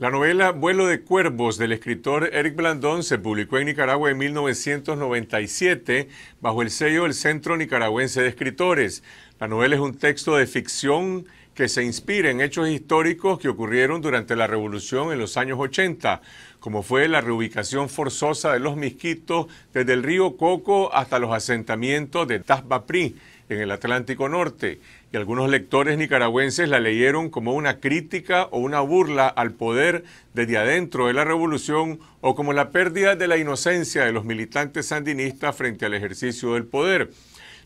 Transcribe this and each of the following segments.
La novela Vuelo de Cuervos del escritor Eric Blandón se publicó en Nicaragua en 1997 bajo el sello del Centro Nicaragüense de Escritores. La novela es un texto de ficción que se inspira en hechos históricos que ocurrieron durante la revolución en los años 80, como fue la reubicación forzosa de los misquitos desde el río Coco hasta los asentamientos de Tazbapri en el Atlántico Norte y algunos lectores nicaragüenses la leyeron como una crítica o una burla al poder desde adentro de la revolución o como la pérdida de la inocencia de los militantes sandinistas frente al ejercicio del poder.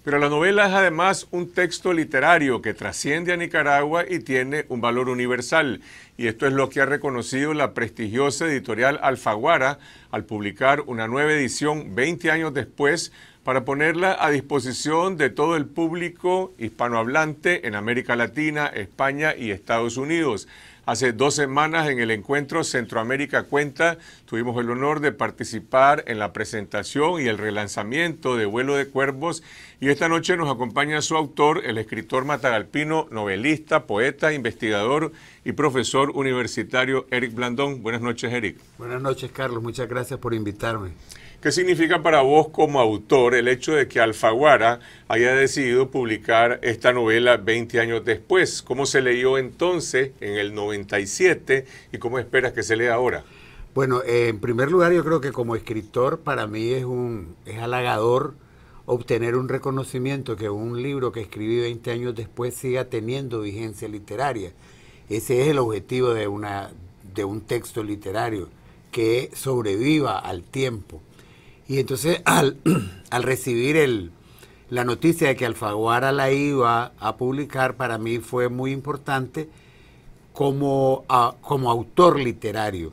Pero la novela es además un texto literario que trasciende a Nicaragua y tiene un valor universal, y esto es lo que ha reconocido la prestigiosa editorial Alfaguara al publicar una nueva edición 20 años después para ponerla a disposición de todo el público hispanohablante en América Latina, España y Estados Unidos. Hace dos semanas en el encuentro Centroamérica Cuenta tuvimos el honor de participar en la presentación y el relanzamiento de Vuelo de Cuervos y esta noche nos acompaña su autor, el escritor matagalpino, novelista, poeta, investigador y profesor universitario Eric Blandón. Buenas noches, Eric. Buenas noches, Carlos. Muchas gracias por invitarme. ¿Qué significa para vos como autor el hecho de que Alfaguara haya decidido publicar esta novela 20 años después? ¿Cómo se leyó entonces, en el 97, y cómo esperas que se lea ahora? Bueno, eh, en primer lugar, yo creo que como escritor para mí es, un, es halagador obtener un reconocimiento que un libro que escribí 20 años después siga teniendo vigencia literaria. Ese es el objetivo de, una, de un texto literario, que sobreviva al tiempo. Y entonces al, al recibir el, la noticia de que Alfaguara la iba a publicar, para mí fue muy importante como, como autor literario.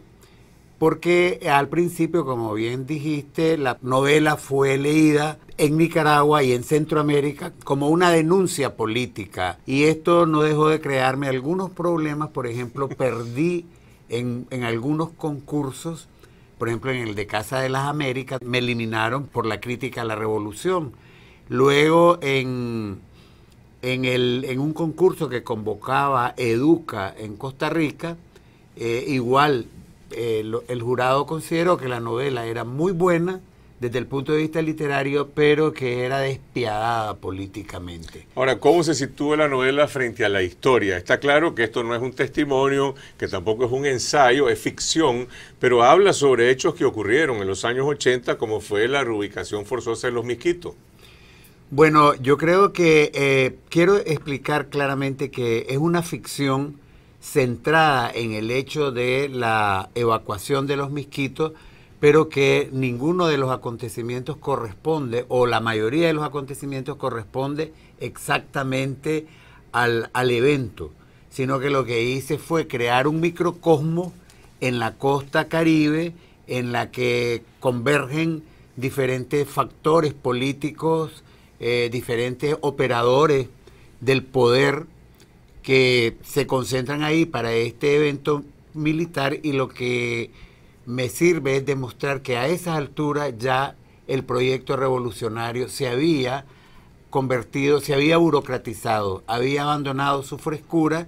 Porque al principio, como bien dijiste, la novela fue leída en Nicaragua y en Centroamérica como una denuncia política. Y esto no dejó de crearme algunos problemas. Por ejemplo, perdí en, en algunos concursos por ejemplo, en el de Casa de las Américas me eliminaron por la crítica a la revolución. Luego en, el, en un concurso que convocaba Educa en Costa Rica, eh, igual eh, el jurado consideró que la novela era muy buena, desde el punto de vista literario, pero que era despiadada políticamente. Ahora, ¿cómo se sitúa la novela frente a la historia? Está claro que esto no es un testimonio, que tampoco es un ensayo, es ficción, pero habla sobre hechos que ocurrieron en los años 80, como fue la reubicación forzosa de los misquitos. Bueno, yo creo que eh, quiero explicar claramente que es una ficción centrada en el hecho de la evacuación de los misquitos, pero que ninguno de los acontecimientos corresponde, o la mayoría de los acontecimientos corresponde exactamente al, evento, sino que lo que hice fue crear un microcosmo en la costa caribe en la que convergen diferentes factores políticos, eh, diferentes operadores del poder que se concentran ahí para este evento militar y lo que me sirve es demostrar que a esas alturas ya el proyecto revolucionario se había convertido, se había burocratizado, había abandonado su frescura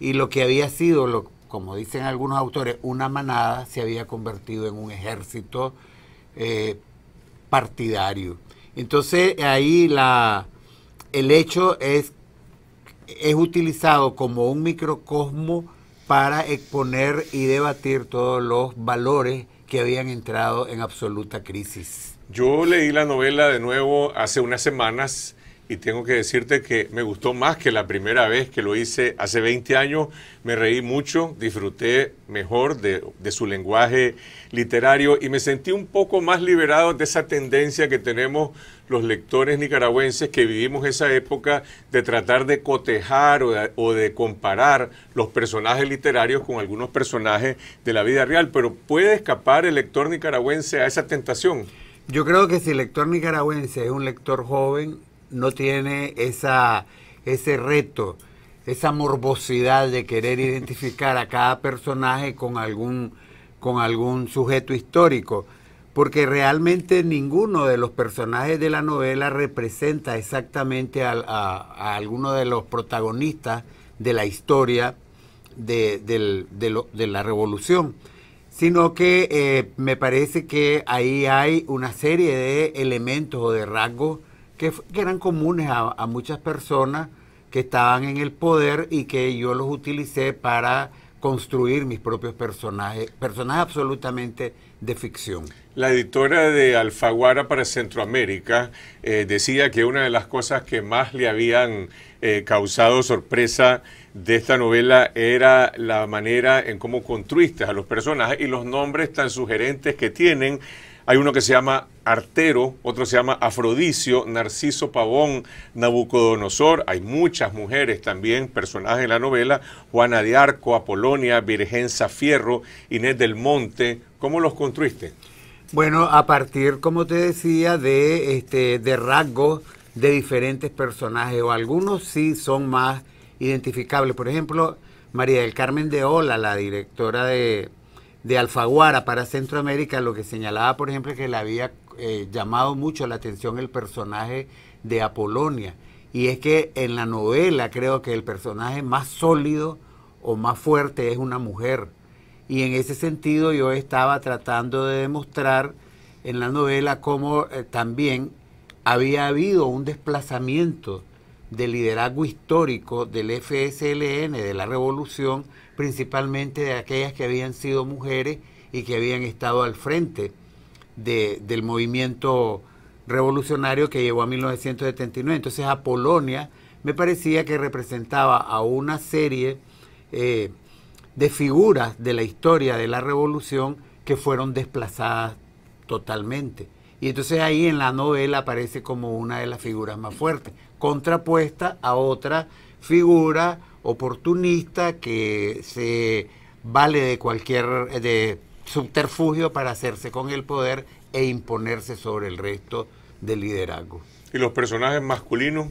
y lo que había sido, como dicen algunos autores, una manada se había convertido en un ejército eh, partidario. Entonces ahí el hecho es, es utilizado como un microcosmo para exponer y debatir todos los valores que habían entrado en absoluta crisis. Yo leí la novela de nuevo hace unas semanas y tengo que decirte que me gustó más que la primera vez que lo hice hace 20 años. Me reí mucho, disfruté mejor de, su lenguaje literario y me sentí un poco más liberado de esa tendencia que tenemos los lectores nicaragüenses que vivimos esa época de tratar de cotejar o de, o de comparar los personajes literarios con algunos personajes de la vida real. Pero ¿puede escapar el lector nicaragüense a esa tentación? Yo creo que si el lector nicaragüense es un lector joven, no tiene esa, ese reto, esa morbosidad de querer identificar a cada personaje con algún, con algún sujeto histórico, porque realmente ninguno de los personajes de la novela representa exactamente a, alguno de los protagonistas de la historia de, la revolución sino que eh, me parece que ahí hay una serie de elementos o de rasgos que, eran comunes a, muchas personas que estaban en el poder y que yo los utilicé para construir mis propios personajes, personajes absolutamente de ficción. La editora de Alfaguara para Centroamérica eh, decía que una de las cosas que más le habían eh, causado sorpresa de esta novela era la manera en cómo construiste a los personajes y los nombres tan sugerentes que tienen. Hay uno que se llama Artero, otro se llama Afrodisio, Narciso Pavón, Nabucodonosor. Hay muchas mujeres también, personajes de la novela, Juana de Arco, Apolonia, Virgenza Fierro, Inés del Monte. ¿Cómo los construiste? Bueno, a partir, como te decía, de, este, de rasgos de diferentes personajes, o algunos sí son más identificables. Por ejemplo, María del Carmen de Ola, la directora de de Alfaguara para Centroamérica, lo que señalaba, por ejemplo, que le había eh, llamado mucho la atención el personaje de Apolonia. Y es que en la novela creo que el personaje más sólido o más fuerte es una mujer. Y en ese sentido yo estaba tratando de demostrar en la novela cómo eh, también había habido un desplazamiento del liderazgo histórico del FSLN, de la revolución, principalmente de aquellas que habían sido mujeres y que habían estado al frente del movimiento revolucionario que llegó a 1979. Entonces a Polonia me parecía que representaba a una serie eh, de figuras de la historia de la revolución que fueron desplazadas totalmente. Y entonces ahí en la novela aparece como una de las figuras más fuertes, contrapuesta a otra figura oportunista que se vale de cualquier de subterfugio para hacerse con el poder e imponerse sobre el resto del liderazgo. Y los personajes masculinos,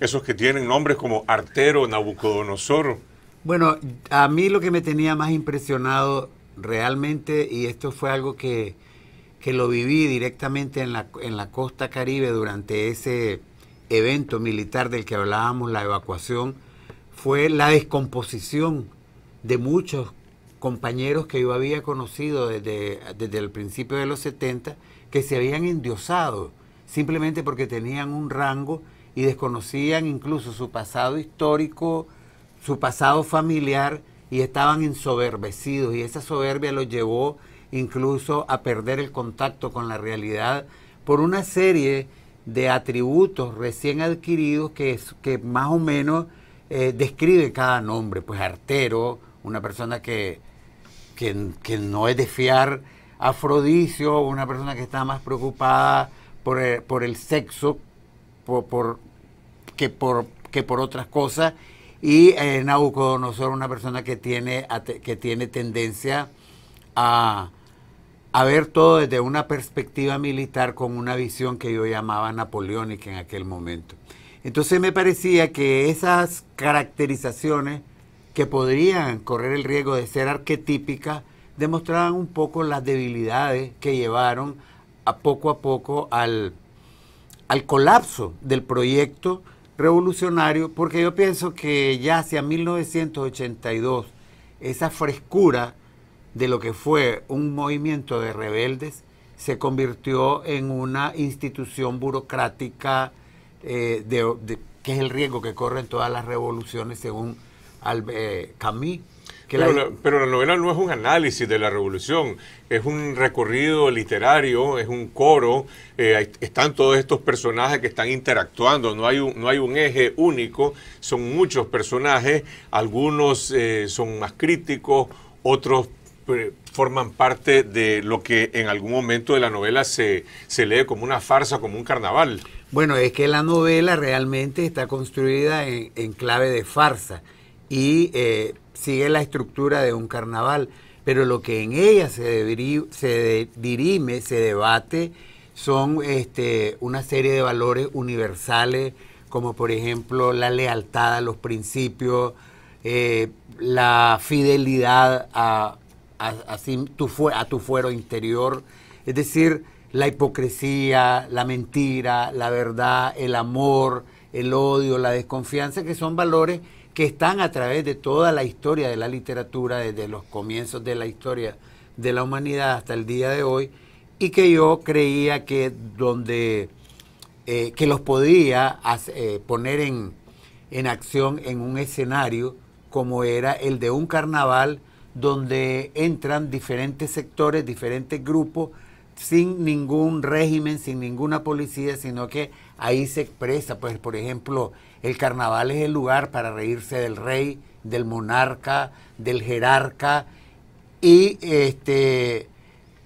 esos que tienen nombres como Artero, Nabucodonosor. Bueno, a mí lo que me tenía más impresionado realmente, y esto fue algo que, que lo viví directamente en la, en la costa caribe durante ese evento militar del que hablábamos, la evacuación, fue la descomposición de muchos compañeros que yo había conocido desde, desde el principio de los 70 que se habían endiosado simplemente porque tenían un rango y desconocían incluso su pasado histórico, su pasado familiar y estaban ensoberbecidos y esa soberbia los llevó incluso a perder el contacto con la realidad por una serie de atributos recién adquiridos que, que más o menos eh, describe cada nombre, pues artero, una persona que, que, no es de fiar, afrodisio, una persona que está más preocupada por eh, el, sexo por, que, por, que por otras cosas, y eh, Nabucodonosor, una persona que tiene, que tiene tendencia a, a ver todo desde una perspectiva militar con una visión que yo llamaba napoleónica en aquel momento. Entonces me parecía que esas caracterizaciones que podrían correr el riesgo de ser arquetípicas demostraban un poco las debilidades que llevaron a poco a poco al, al colapso del proyecto revolucionario, porque yo pienso que ya hacia 1982 esa frescura de lo que fue un movimiento de rebeldes se convirtió en una institución burocrática eh, de, es el riesgo que corren todas las revoluciones según al, eh, pero, la, novela no es un análisis de la revolución, es un recorrido literario, es un coro, eh, están todos estos personajes que están interactuando, no hay un, no hay un eje único, son muchos personajes, algunos son más críticos, otros forman parte de lo que en algún momento de la novela se, se lee como una farsa, como un carnaval. Bueno, es que la novela realmente está construida en, clave de farsa y eh, sigue la estructura de un carnaval, pero lo que en ella se, dirime, se debate, son este, una serie de valores universales, como por ejemplo la lealtad a los principios, eh, la fidelidad a tu fuero interior. Es decir, la hipocresía, la mentira, la verdad, el amor, el odio, la desconfianza, que son valores que están a través de toda la historia de la literatura, desde los comienzos de la historia de la humanidad hasta el día de hoy, y que yo creía que donde eh, que los podía eh, poner en, en acción en un escenario como era el de un carnaval donde entran diferentes sectores, diferentes grupos, sin ningún régimen, sin ninguna policía, sino que ahí se expresa, pues por ejemplo, el carnaval es el lugar para reírse del rey, del monarca, del jerarca, y este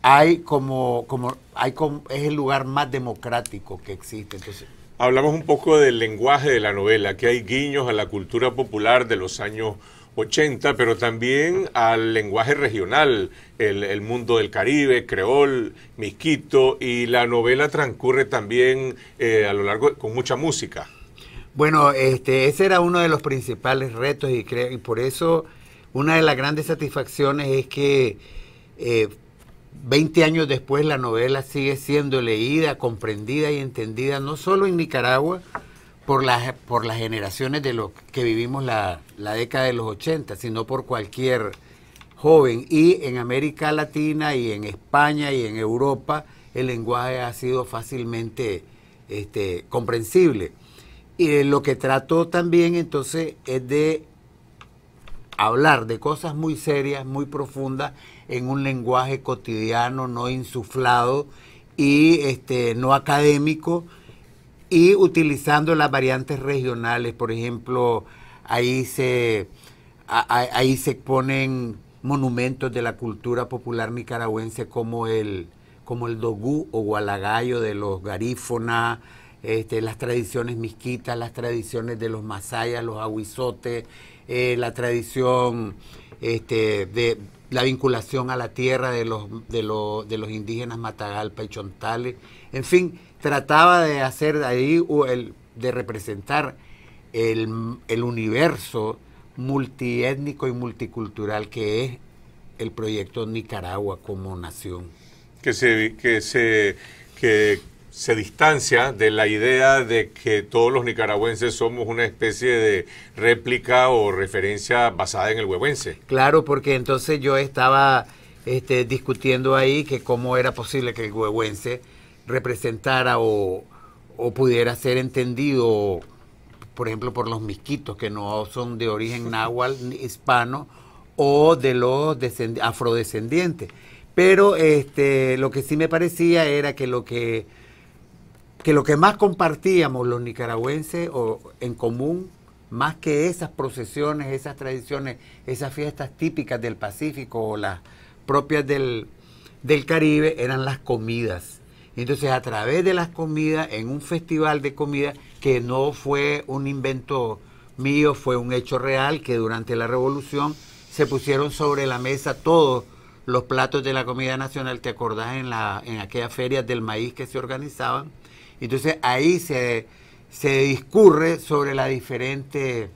hay como, como, hay como es el lugar más democrático que existe. Entonces, Hablamos un poco del lenguaje de la novela, que hay guiños a la cultura popular de los años 80, pero también al lenguaje regional, el, mundo del Caribe, Creol, Misquito, y la novela transcurre también eh, a lo largo con mucha música. Bueno, este, ese era uno de los principales retos y, por eso una de las grandes satisfacciones es que 20 eh, años después la novela sigue siendo leída, comprendida y entendida no solo en Nicaragua, por las, por las generaciones de los que vivimos la, década de los 80, sino por cualquier joven. Y en América Latina y en España y en Europa el lenguaje ha sido fácilmente este, comprensible. Y lo que trato también entonces es de hablar de cosas muy serias, muy profundas, en un lenguaje cotidiano, no insuflado y este, no académico, y utilizando las variantes regionales, por ejemplo, ahí se, ahí se ponen monumentos de la cultura popular nicaragüense como el, como el dogú o gualagayo de los garífonas, este, las tradiciones misquitas, las tradiciones de los masayas, los aguizotes, eh, la tradición este, de la vinculación a la tierra de los, de los, de los indígenas matagalpa y chontales. En fin, trataba de hacer ahí, el, de representar el, universo multiétnico y multicultural que es el proyecto Nicaragua como nación. Que se, que se, que se distancia de la idea de que todos los nicaragüenses somos una especie de réplica o referencia basada en el huehuense. Claro, porque entonces yo estaba este, discutiendo ahí que cómo era posible que el huehuense representara o, pudiera ser entendido, por ejemplo, por los misquitos que no son de origen náhuatl hispano o de los afrodescendientes. Pero este, lo que sí me parecía era que lo que, que lo que más compartíamos los nicaragüenses o en común, más que esas procesiones, esas tradiciones, esas fiestas típicas del Pacífico o las propias del, del Caribe, eran las comidas entonces, a través de las comidas, en un festival de comida que no fue un invento mío, fue un hecho real que durante la revolución se pusieron sobre la mesa todos los platos de la comida nacional, te acordás en, la, en aquellas ferias del maíz que se organizaban. Entonces ahí se, se discurre sobre la diferente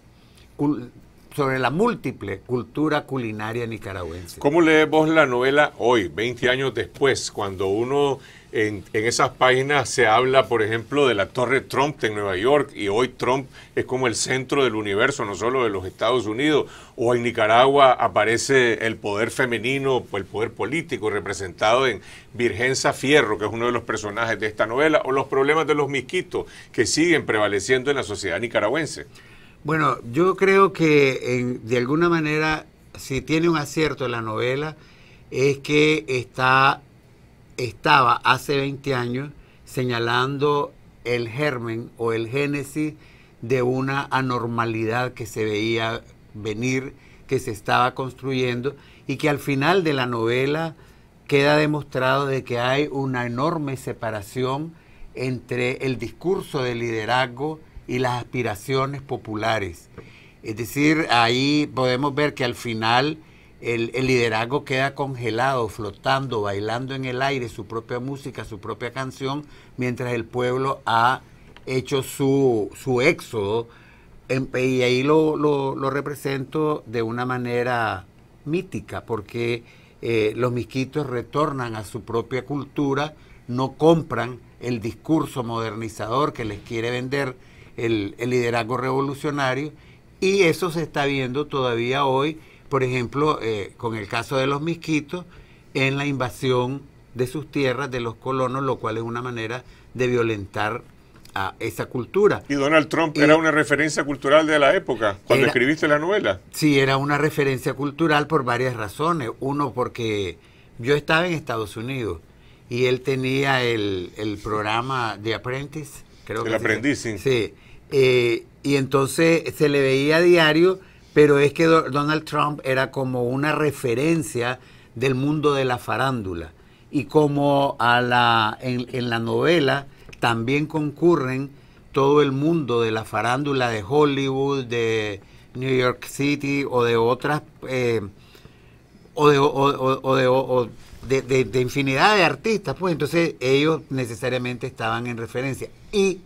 sobre la múltiple cultura culinaria nicaragüense. ¿Cómo lees vos la novela hoy, 20 años después, cuando uno en, esas páginas se habla, por ejemplo, de la Torre Trump en Nueva York y hoy Trump es como el centro del universo, no solo de los Estados Unidos, o en Nicaragua aparece el poder femenino, el poder político representado en Virgenza Fierro, que es uno de los personajes de esta novela, o los problemas de los misquitos que siguen prevaleciendo en la sociedad nicaragüense. Bueno, yo creo que de alguna manera, si tiene un acierto en la novela, es que estaba hace 20 años señalando el germen o el génesis de una anormalidad que se veía venir, que se estaba construyendo y que al final de la novela queda demostrado de que hay una enorme separación entre el discurso de liderazgo y las aspiraciones populares. Es decir, ahí podemos ver que al final el, liderazgo queda congelado, flotando, bailando en el aire su propia música, su propia canción, mientras el pueblo ha hecho su, éxodo. Em, y ahí lo, represento de una manera mítica, porque eh, los misquitos retornan a su propia cultura, no compran el discurso modernizador que les quiere vender el, liderazgo revolucionario y eso se está viendo todavía hoy, por ejemplo, eh, con el caso de los misquitos, en la invasión de sus tierras de los colonos, lo cual es una manera de violentar a esa cultura. Y Donald Trump era una referencia cultural de la época, cuando escribiste la novela. Sí, era una referencia cultural por varias razones. Uno, porque yo estaba en Estados Unidos y él tenía el, programa de Apprentice, creo que. sí. sí eh, y entonces se le veía a diario, pero es que Donald Trump era como una referencia del mundo de la farándula. Y como a la, en, la novela también concurren todo el mundo de la farándula de Hollywood, de New York City o de otras, o de, de, infinidad de artistas, pues entonces ellos necesariamente estaban en referencia. Y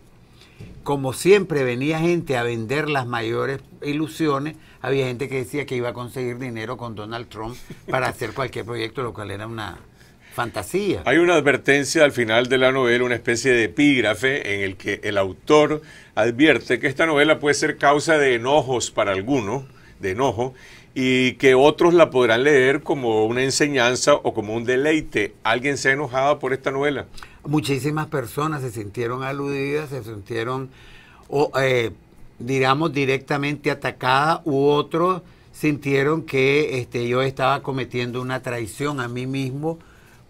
como siempre venía gente a vender las mayores ilusiones, había gente que decía que iba a conseguir dinero con Donald Trump para hacer cualquier proyecto, lo cual era una fantasía. Hay una advertencia al final de la novela, una especie de epígrafe en el que el autor advierte que esta novela puede ser causa de enojos para algunos, de enojo, y que otros la podrán leer como una enseñanza o como un deleite. ¿Alguien se ha enojado por esta novela? muchísimas personas se sintieron aludidas, se sintieron, o, eh, digamos, directamente atacadas u otros sintieron que este, yo estaba cometiendo una traición a mí mismo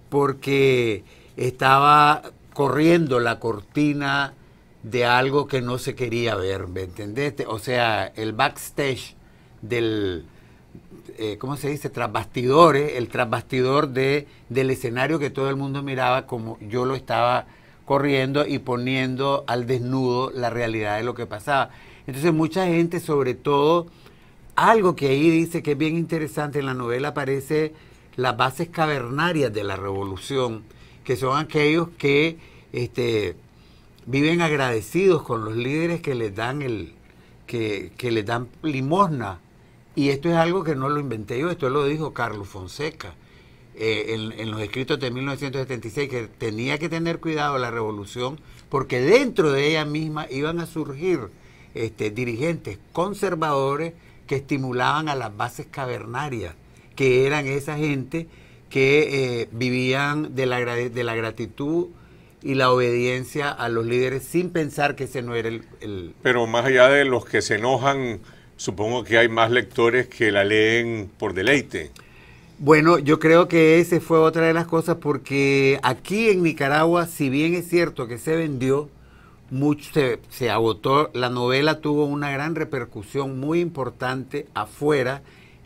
porque estaba corriendo la cortina de algo que no se quería ver, ¿me entendés? O sea, el backstage del, eh, ¿cómo se dice? Trasbastidores, el trasbastidor del escenario que todo el mundo miraba como yo lo estaba corriendo y poniendo al desnudo la realidad de lo que pasaba. Entonces mucha gente, sobre todo, algo que ahí dice que es bien interesante en la novela aparece las bases cavernarias de la revolución, que son aquellos que este, viven agradecidos con los líderes que les dan el que les dan limosna y esto es algo que no lo inventé yo, esto lo dijo Carlos Fonseca eh, en, los escritos de 1976, que tenía que tener cuidado la revolución porque dentro de ella misma iban a surgir este, dirigentes conservadores que estimulaban a las bases cavernarias, que eran esa gente que eh, vivían de la, de la gratitud y la obediencia a los líderes sin pensar que ese no era el, Pero más allá de los que se enojan Supongo que hay más lectores que la leen por deleite. Bueno, yo creo que esa fue otra de las cosas porque aquí en Nicaragua, si bien es cierto que se vendió, se, agotó, la novela tuvo una gran repercusión muy importante afuera,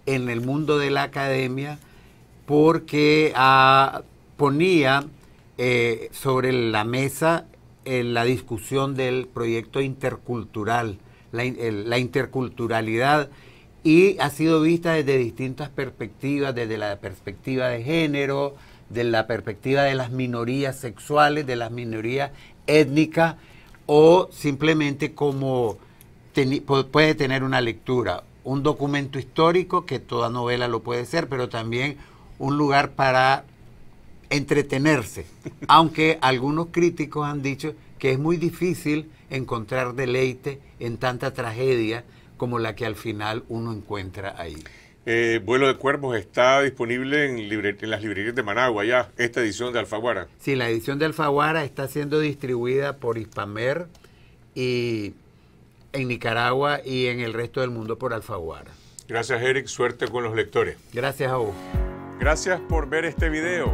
en el mundo de la academia, porque ah, ponía eh, sobre la mesa eh, la discusión del proyecto intercultural la, interculturalidad y ha sido vista desde distintas perspectivas, desde la perspectiva de género, de la perspectiva de las minorías sexuales, de las minorías étnicas, o simplemente como puede tener una lectura, un documento histórico, que toda novela lo puede ser, pero también un lugar para entretenerse, aunque algunos críticos han dicho que es muy difícil encontrar deleite en tanta tragedia como la que al final uno encuentra ahí. Eh, Vuelo de Cuervos está disponible en, en, las librerías de Managua ya, esta edición de Alfaguara. Sí, la edición de Alfaguara está siendo distribuida por Hispamer y en Nicaragua y en el resto del mundo por Alfaguara. Gracias Eric, suerte con los lectores. Gracias a vos. Gracias por ver este video.